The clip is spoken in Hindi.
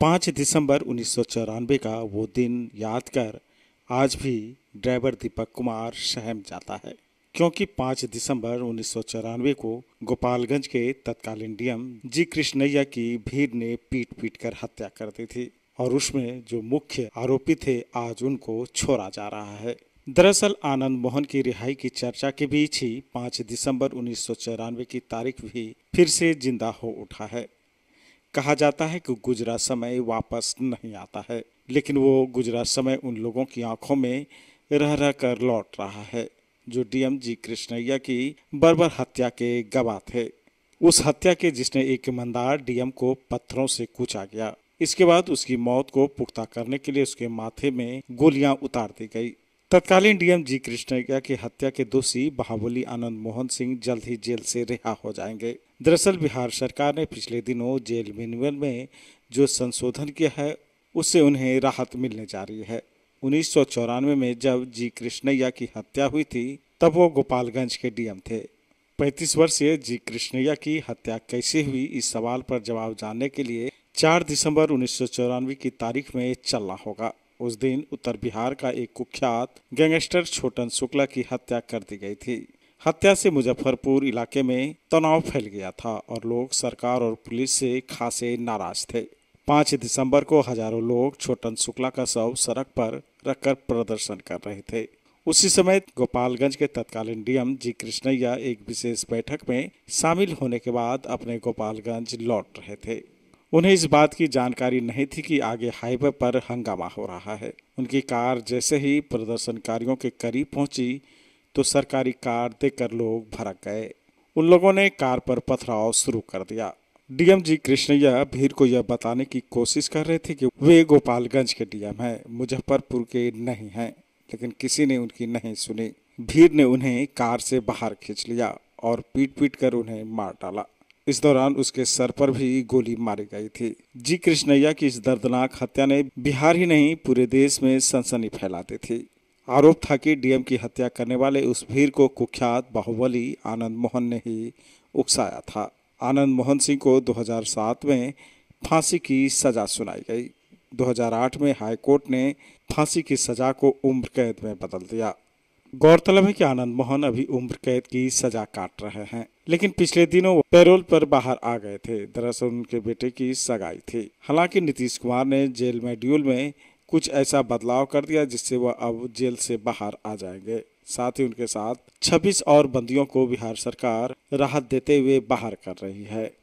पाँच दिसंबर उन्नीस का वो दिन याद कर आज भी ड्राइवर दीपक कुमार सहम जाता है क्योंकि पाँच दिसंबर उन्नीस को गोपालगंज के तत्कालीन डीएम जी कृष्णैया की भीड़ ने पीट पीट कर हत्या कर दी थी और उसमें जो मुख्य आरोपी थे आज उनको छोड़ा जा रहा है दरअसल आनंद मोहन की रिहाई की चर्चा के बीच ही 5 दिसंबर उन्नीस की तारीख भी फिर से जिंदा हो उठा है कहा जाता है कि गुजरा समय वापस नहीं आता है लेकिन वो गुजरा समय उन लोगों की आंखों में रह रह कर लौट रहा है जो डीएम जी कृष्णैया की बर्बर हत्या के गवाह थे उस हत्या के जिसने एक ईमानदार डीएम को पत्थरों से कूचा गया इसके बाद उसकी मौत को पुख्ता करने के लिए उसके माथे में गोलियां उतार दी गई तत्कालीन डीएम जी कृष्णैया की हत्या के दोषी बहाबली आनंद मोहन सिंह जल्द ही जेल से रिहा हो जाएंगे दरअसल बिहार सरकार ने पिछले दिनों जेल मैनुअल में जो संशोधन किया है उससे उन्हें राहत मिलने जा रही है उन्नीस में जब जी कृष्णैया की हत्या हुई थी तब वो गोपालगंज के डीएम थे 35 वर्षीय जी कृष्णैया की हत्या कैसे हुई इस सवाल पर जवाब जानने के लिए 4 दिसंबर उन्नीस की तारीख में चलना होगा उस दिन उत्तर बिहार का एक कुख्यात गैंगस्टर छोटन शुक्ला की हत्या कर दी गई थी हत्या से मुजफ्फरपुर इलाके में तनाव फैल गया था और लोग सरकार और पुलिस से खासे नाराज थे पाँच दिसंबर को हजारों लोग छोटन शुक्ला का शव सड़क पर रखकर प्रदर्शन कर रहे थे उसी समय गोपालगंज के तत्कालीन डीएम जी कृष्णैया एक विशेष बैठक में शामिल होने के बाद अपने गोपालगंज लौट रहे थे उन्हें इस बात की जानकारी नहीं थी कि आगे हाईवे पर हंगामा हो रहा है उनकी कार जैसे ही प्रदर्शनकारियों के करीब पहुंची तो सरकारी कार देकर लोग भड़क गए उन लोगों ने कार पर पथराव शुरू कर दिया डीएम जी कृष्णैया भीड़ को यह बताने की कोशिश कर रहे थे कि वे गोपालगंज के डीएम हैं मुजफ्फरपुर के नहीं हैं लेकिन किसी ने उनकी नहीं सुनी भीड़ ने उन्हें कार से बाहर खींच लिया और पीट पीट कर उन्हें मार डाला इस दौरान उसके सर पर भी गोली मारी गई थी जी कृष्णैया की इस दर्दनाक हत्या ने बिहार ही नहीं पूरे देश में सनसनी फैला दी थी आरोप था कि डीएम की हत्या करने वाले उस भीड़ को कुख्यात बाहुबली आनंद मोहन ने ही उकसाया था आनंद मोहन सिंह को 2007 में फांसी की सजा सुनाई गई 2008 में हाईकोर्ट ने फांसी की सजा को उम्र कैद में बदल दिया गौरतलब है कि आनंद मोहन अभी उम्र कैद की सजा काट रहे हैं लेकिन पिछले दिनों पैरोल पर बाहर आ गए थे दरअसल उनके बेटे की सगाई थी हालांकि नीतीश कुमार ने जेल में में कुछ ऐसा बदलाव कर दिया जिससे वह अब जेल से बाहर आ जाएंगे साथ ही उनके साथ 26 और बंदियों को बिहार सरकार राहत देते हुए बाहर कर रही है